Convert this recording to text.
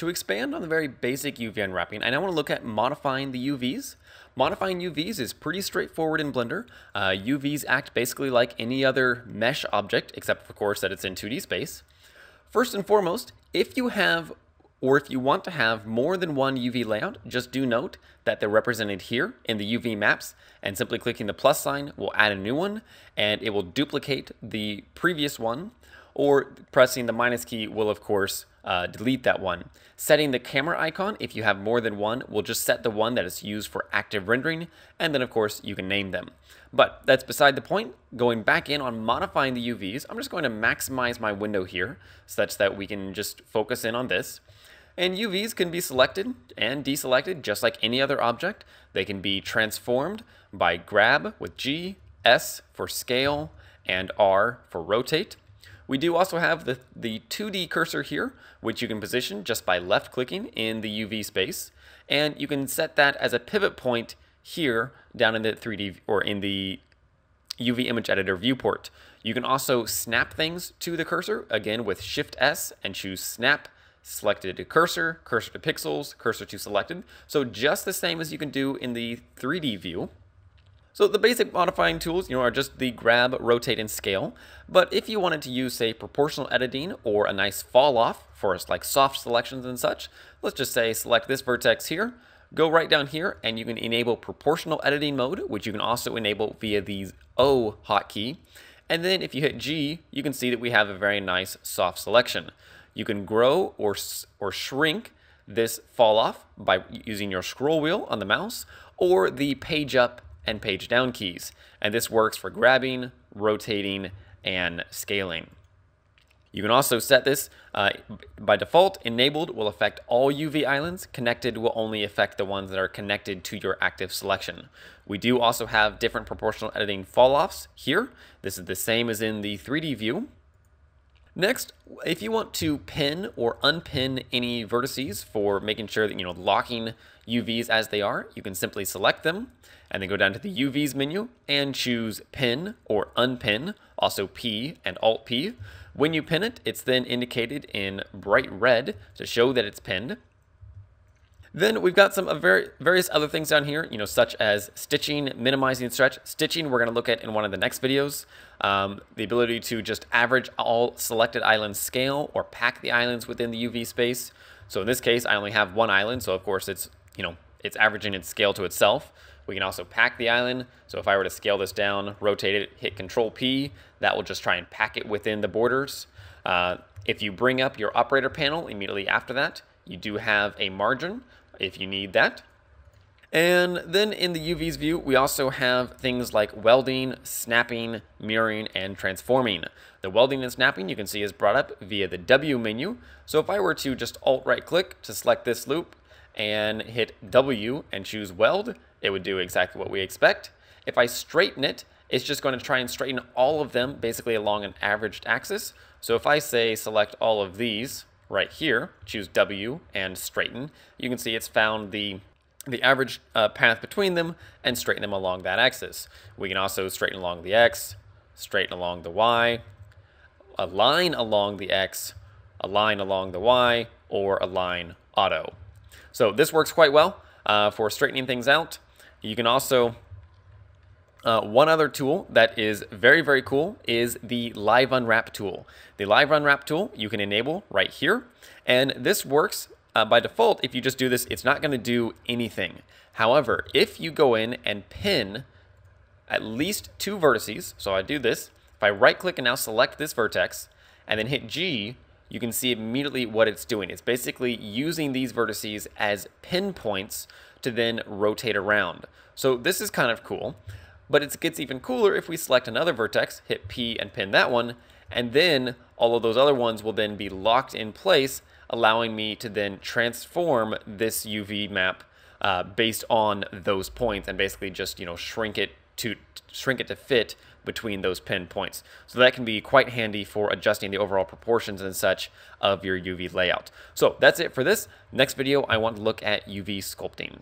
To expand on the very basic UV unwrapping, I now want to look at modifying the UVs. Modifying UVs is pretty straightforward in Blender. Uh, UVs act basically like any other mesh object, except of course that it's in 2D space. First and foremost, if you have or if you want to have more than one UV layout, just do note that they're represented here in the UV maps, and simply clicking the plus sign will add a new one, and it will duplicate the previous one, or pressing the minus key will, of course, uh, delete that one. Setting the camera icon, if you have more than one, will just set the one that is used for active rendering, and then of course you can name them. But that's beside the point. Going back in on modifying the UVs, I'm just going to maximize my window here, such that we can just focus in on this. And UVs can be selected and deselected just like any other object. They can be transformed by grab with G, S for scale, and R for rotate. We do also have the, the 2D cursor here, which you can position just by left-clicking in the UV space, and you can set that as a pivot point here down in the 3D or in the UV image editor viewport. You can also snap things to the cursor, again with Shift S and choose Snap, selected to cursor, cursor to pixels, cursor to selected. So just the same as you can do in the 3D view. So the basic modifying tools, you know, are just the grab, rotate, and scale. But if you wanted to use, say, proportional editing or a nice fall off for like soft selections and such, let's just say select this vertex here, go right down here, and you can enable proportional editing mode, which you can also enable via the O hotkey. And then if you hit G, you can see that we have a very nice soft selection. You can grow or, or shrink this fall off by using your scroll wheel on the mouse or the page up and page down keys. And this works for grabbing, rotating, and scaling. You can also set this uh, by default. Enabled will affect all UV islands. Connected will only affect the ones that are connected to your active selection. We do also have different proportional editing falloffs here. This is the same as in the 3D view. Next, if you want to pin or unpin any vertices for making sure that, you know, locking UVs as they are, you can simply select them and then go down to the UVs menu and choose pin or unpin, also P and Alt P. When you pin it, it's then indicated in bright red to show that it's pinned. Then we've got some uh, various other things down here, you know, such as stitching, minimizing stretch. Stitching we're going to look at in one of the next videos. Um, the ability to just average all selected islands, scale or pack the islands within the UV space. So in this case, I only have one island, so of course it's, you know, it's averaging its scale to itself. We can also pack the island. So if I were to scale this down, rotate it, hit Control P, that will just try and pack it within the borders. Uh, if you bring up your operator panel immediately after that, you do have a margin if you need that. And then in the UV's view, we also have things like welding, snapping, mirroring, and transforming. The welding and snapping you can see is brought up via the W menu. So if I were to just alt right click to select this loop and hit W and choose weld, it would do exactly what we expect. If I straighten it, it's just going to try and straighten all of them basically along an averaged axis. So if I say select all of these right here, choose W and straighten, you can see it's found the the average uh, path between them and straighten them along that axis. We can also straighten along the X, straighten along the Y, a line along the X, a line along the Y, or a line auto. So this works quite well uh, for straightening things out. You can also uh, one other tool that is very, very cool is the Live Unwrap tool. The Live Unwrap tool you can enable right here. And this works uh, by default. If you just do this, it's not going to do anything. However, if you go in and pin at least two vertices, so I do this, if I right click and now select this vertex and then hit G, you can see immediately what it's doing. It's basically using these vertices as pinpoints to then rotate around. So this is kind of cool. But it gets even cooler if we select another vertex, hit P and pin that one, and then all of those other ones will then be locked in place, allowing me to then transform this UV map uh, based on those points and basically just, you know, shrink it to shrink it to fit between those pin points. So that can be quite handy for adjusting the overall proportions and such of your UV layout. So that's it for this. Next video, I want to look at UV sculpting.